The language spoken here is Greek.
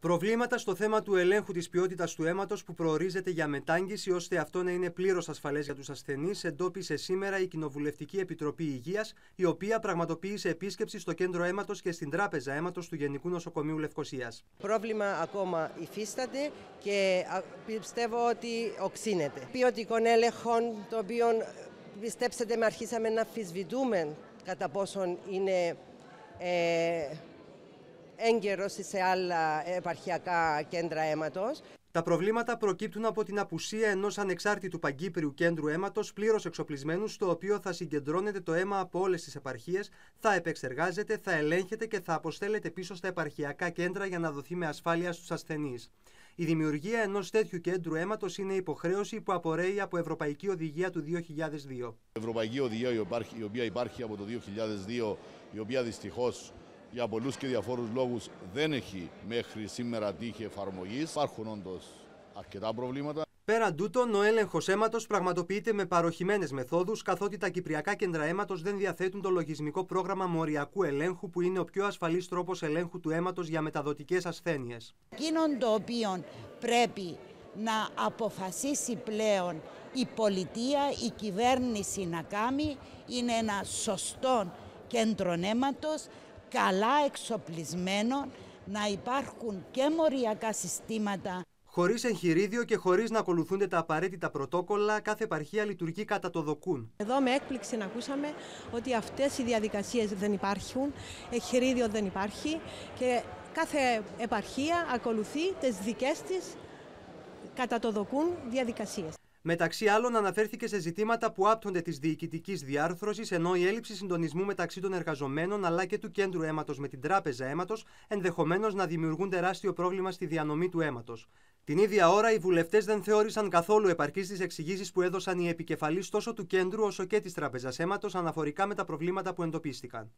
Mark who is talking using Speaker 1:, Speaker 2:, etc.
Speaker 1: Προβλήματα στο θέμα του ελέγχου της ποιότητας του αίματος που προορίζεται για μετάγγιση ώστε αυτό να είναι πλήρως ασφαλές για τους ασθενείς, εντόπισε σήμερα η Κοινοβουλευτική Επιτροπή Υγείας, η οποία πραγματοποίησε επίσκεψη στο κέντρο αίματος και στην Τράπεζα Αίματος του Γενικού Νοσοκομείου Λευκοσίας.
Speaker 2: Πρόβλημα ακόμα υφίσταται και πιστεύω ότι οξύνεται. Ποιοτικών έλεγχων, το οποίο πιστέψτε με αρχίσαμε να αμφισβητούμε κατά πόσον είναι. Ε, έγκαιρωση σε άλλα επαρχιακά κέντρα αίματος.
Speaker 1: Τα προβλήματα προκύπτουν από την απουσία ενός ανεξάρτητου παγκύπριου κέντρου αίματος πλήρως εξοπλισμένου, στο οποίο θα συγκεντρώνεται το αίμα από όλες τις επαρχίες, θα επεξεργάζεται, θα ελέγχεται και θα αποστέλλεται πίσω στα επαρχιακά κέντρα για να δοθεί με ασφάλεια στους ασθενείς. Η δημιουργία ενός τέτοιου κέντρου αίματος είναι υποχρέωση που απορρέει από Ευρωπαϊκή Οδηγία του 2002. Ευρωπαϊκή Οδηγία η οποία υπάρχει από το 2002, η οποία δυστυχώς για πολλούς και διαφόρους λόγους δεν έχει μέχρι σήμερα τύχη εφαρμογής. Υπάρχουν όντως αρκετά προβλήματα. Πέραν τούτων, ο έλεγχος αίματος πραγματοποιείται με παροχημένες μεθόδους, καθότι τα κυπριακά κέντρα αίματος δεν διαθέτουν το λογισμικό πρόγραμμα μοριακού ελέγχου, που είναι ο πιο ασφαλής τρόπος ελέγχου του αίματος για μεταδοτικές ασθένειες.
Speaker 3: Εκείνον το οποίο πρέπει να αποφασίσει πλέον η πολιτεία, η κυβέρνηση να κάνει, είναι ένα σωστό κέντρο αίματος, καλά εξοπλισμένο, να υπάρχουν και μοριακά συστήματα.
Speaker 1: Χωρίς εγχειρίδιο και χωρίς να ακολουθούνται τα απαραίτητα πρωτόκολλα, κάθε επαρχία λειτουργεί κατά το δοκούν.
Speaker 2: Εδώ με έκπληξη να ακούσαμε ότι αυτές οι διαδικασίες δεν υπάρχουν, εγχειρίδιο δεν υπάρχει και κάθε επαρχία ακολουθεί τις δικές της κατά το δοκούν διαδικασίες.
Speaker 1: Μεταξύ άλλων, αναφέρθηκε σε ζητήματα που άπτονται της διοικητικής διάρθρωσης, ενώ η έλλειψη συντονισμού μεταξύ των εργαζομένων αλλά και του κέντρου αίματος με την τράπεζα αίματος ενδεχομένως να δημιουργούν τεράστιο πρόβλημα στη διανομή του αίματος. Την ίδια ώρα, οι βουλευτές δεν θεώρησαν καθόλου επαρκή τις εξηγήσεις που έδωσαν οι επικεφαλείς τόσο του κέντρου όσο και της τράπεζας αίματος αναφορικά με τα προβλήματα που εντοπίστηκαν.